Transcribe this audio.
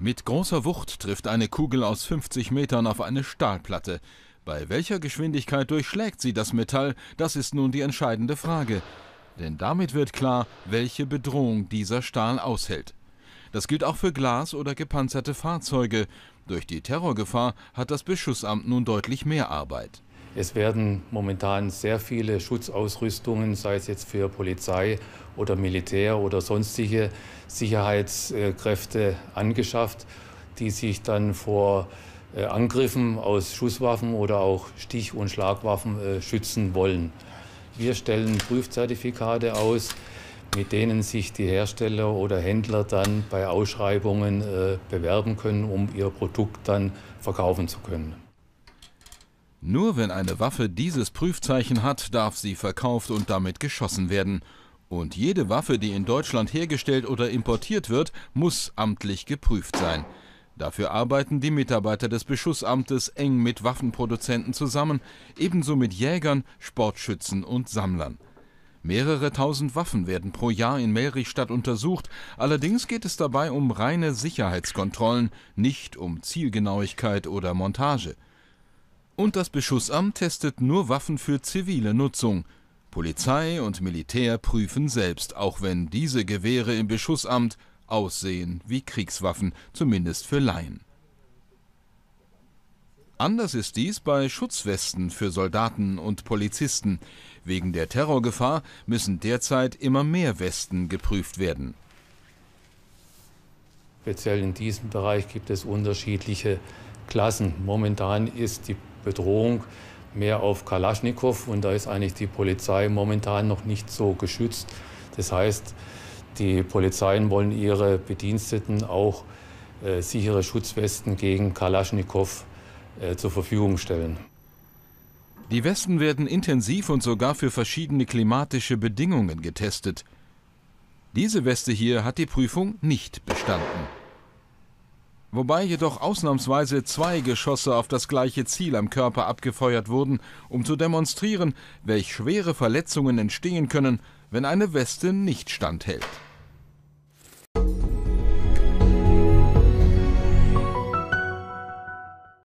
Mit großer Wucht trifft eine Kugel aus 50 Metern auf eine Stahlplatte. Bei welcher Geschwindigkeit durchschlägt sie das Metall? Das ist nun die entscheidende Frage. Denn damit wird klar, welche Bedrohung dieser Stahl aushält. Das gilt auch für Glas oder gepanzerte Fahrzeuge. Durch die Terrorgefahr hat das Beschussamt nun deutlich mehr Arbeit. Es werden momentan sehr viele Schutzausrüstungen, sei es jetzt für Polizei oder Militär oder sonstige Sicherheitskräfte angeschafft, die sich dann vor äh, Angriffen aus Schusswaffen oder auch Stich- und Schlagwaffen äh, schützen wollen. Wir stellen Prüfzertifikate aus, mit denen sich die Hersteller oder Händler dann bei Ausschreibungen äh, bewerben können, um ihr Produkt dann verkaufen zu können. Nur wenn eine Waffe dieses Prüfzeichen hat, darf sie verkauft und damit geschossen werden. Und jede Waffe, die in Deutschland hergestellt oder importiert wird, muss amtlich geprüft sein. Dafür arbeiten die Mitarbeiter des Beschussamtes eng mit Waffenproduzenten zusammen, ebenso mit Jägern, Sportschützen und Sammlern. Mehrere tausend Waffen werden pro Jahr in Melrichstadt untersucht, allerdings geht es dabei um reine Sicherheitskontrollen, nicht um Zielgenauigkeit oder Montage. Und das Beschussamt testet nur Waffen für zivile Nutzung. Polizei und Militär prüfen selbst, auch wenn diese Gewehre im Beschussamt aussehen wie Kriegswaffen, zumindest für Laien. Anders ist dies bei Schutzwesten für Soldaten und Polizisten. Wegen der Terrorgefahr müssen derzeit immer mehr Westen geprüft werden. Speziell in diesem Bereich gibt es unterschiedliche Klassen. Momentan ist die Bedrohung mehr auf Kalaschnikow und da ist eigentlich die Polizei momentan noch nicht so geschützt. Das heißt, die Polizeien wollen ihre Bediensteten auch äh, sichere Schutzwesten gegen Kalaschnikow äh, zur Verfügung stellen. Die Westen werden intensiv und sogar für verschiedene klimatische Bedingungen getestet. Diese Weste hier hat die Prüfung nicht bestanden wobei jedoch ausnahmsweise zwei Geschosse auf das gleiche Ziel am Körper abgefeuert wurden, um zu demonstrieren, welch schwere Verletzungen entstehen können, wenn eine Weste nicht standhält.